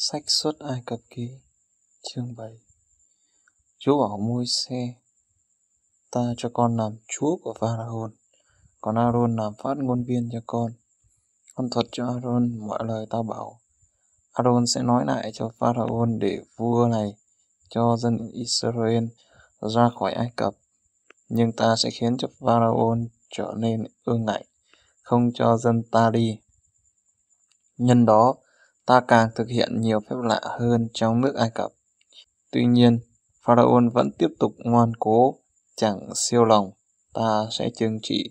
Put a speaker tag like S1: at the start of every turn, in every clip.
S1: Sách xuất Ai Cập Ký Chương 7 Chúa bảo môi xe Ta cho con làm chúa của Pharaon Còn Aaron làm phát ngôn viên cho con Con thuật cho Aaron mọi lời ta bảo Aaron sẽ nói lại cho Pharaon để vua này cho dân Israel ra khỏi Ai Cập Nhưng ta sẽ khiến cho Pharaon trở nên ương ngại Không cho dân ta đi Nhân đó, ta càng thực hiện nhiều phép lạ hơn trong nước Ai Cập. Tuy nhiên, Pharaoh vẫn tiếp tục ngoan cố, chẳng siêu lòng, ta sẽ trừng trị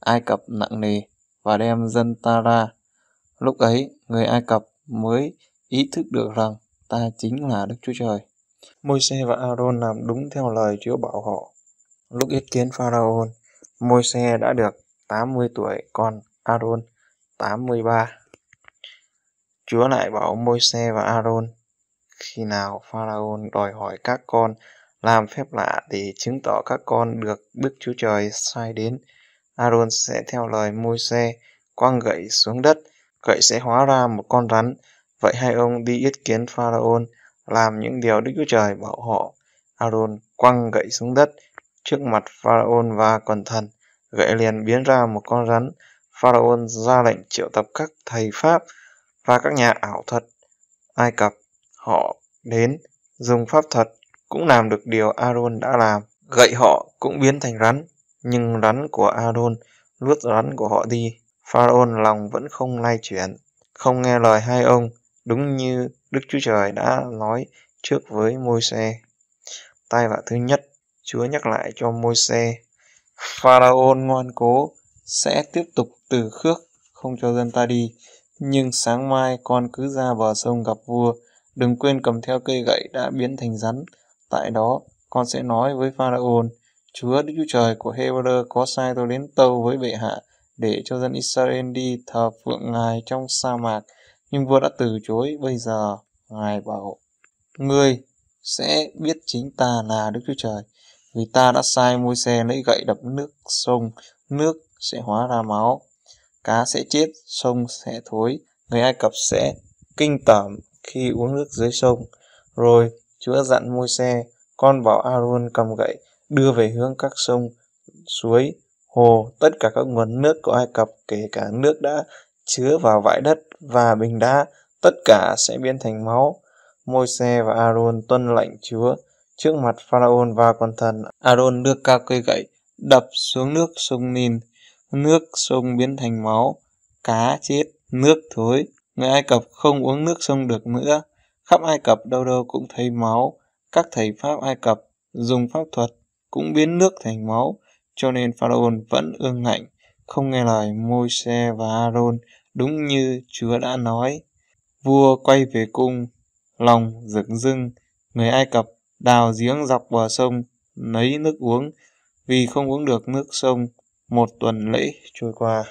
S1: Ai Cập nặng nề và đem dân ta ra. Lúc ấy, người Ai Cập mới ý thức được rằng ta chính là Đức Chúa Trời. Môi-se và Aaron làm đúng theo lời Chúa bảo họ. Lúc ý kiến Pharaoh, Môi-se đã được 80 tuổi, còn Aaron 83. Chúa lại bảo môi xe và aaron khi nào pharaon đòi hỏi các con làm phép lạ để chứng tỏ các con được Đức Chúa Trời sai đến, Aaron sẽ theo lời môi xe quăng gậy xuống đất, gậy sẽ hóa ra một con rắn. Vậy hai ông đi yết kiến pharaon làm những điều Đức Chúa Trời bảo họ. Aaron quăng gậy xuống đất trước mặt pharaon và quần thần, gậy liền biến ra một con rắn. pharaon ra lệnh triệu tập các thầy pháp và các nhà ảo thuật Ai Cập. Họ đến dùng pháp thuật cũng làm được điều Aaron đã làm. Gậy họ cũng biến thành rắn, nhưng rắn của Aaron luốt rắn của họ đi. Pharaoh lòng vẫn không lay chuyển, không nghe lời hai ông, đúng như Đức Chúa Trời đã nói trước với Môi-se. Tai vạ thứ nhất, Chúa nhắc lại cho Môi-se, Pharaoh ngoan cố sẽ tiếp tục từ khước không cho dân ta đi nhưng sáng mai con cứ ra bờ sông gặp vua, đừng quên cầm theo cây gậy đã biến thành rắn. Tại đó, con sẽ nói với Pharaon, Chúa Đức Chúa Trời của Hebrew có sai tôi đến tâu với bệ hạ để cho dân Israel đi thờ phượng Ngài trong sa mạc, nhưng vua đã từ chối. Bây giờ, Ngài bảo, Ngươi sẽ biết chính ta là Đức Chúa Trời, vì ta đã sai môi xe lấy gậy đập nước sông, nước sẽ hóa ra máu cá sẽ chết, sông sẽ thối, người Ai Cập sẽ kinh tởm khi uống nước dưới sông. Rồi Chúa dặn môi xe, con bảo Aaron cầm gậy, đưa về hướng các sông, suối, hồ, tất cả các nguồn nước của Ai Cập, kể cả nước đã chứa vào vải đất và bình đá, tất cả sẽ biến thành máu. Môi xe và Aaron tuân lệnh Chúa trước mặt Pharaon và quần thần. Aaron đưa cao cây gậy, đập xuống nước sông Nin, nước sông biến thành máu, cá chết, nước thối. Người Ai Cập không uống nước sông được nữa. Khắp Ai Cập đâu đâu cũng thấy máu. Các thầy Pháp Ai Cập dùng pháp thuật cũng biến nước thành máu, cho nên Pharaoh vẫn ương ngạnh, không nghe lời Môi-se và Aaron đúng như Chúa đã nói. Vua quay về cung, lòng rực rưng, người Ai Cập đào giếng dọc bờ sông, lấy nước uống, vì không uống được nước sông một tuần lễ trôi qua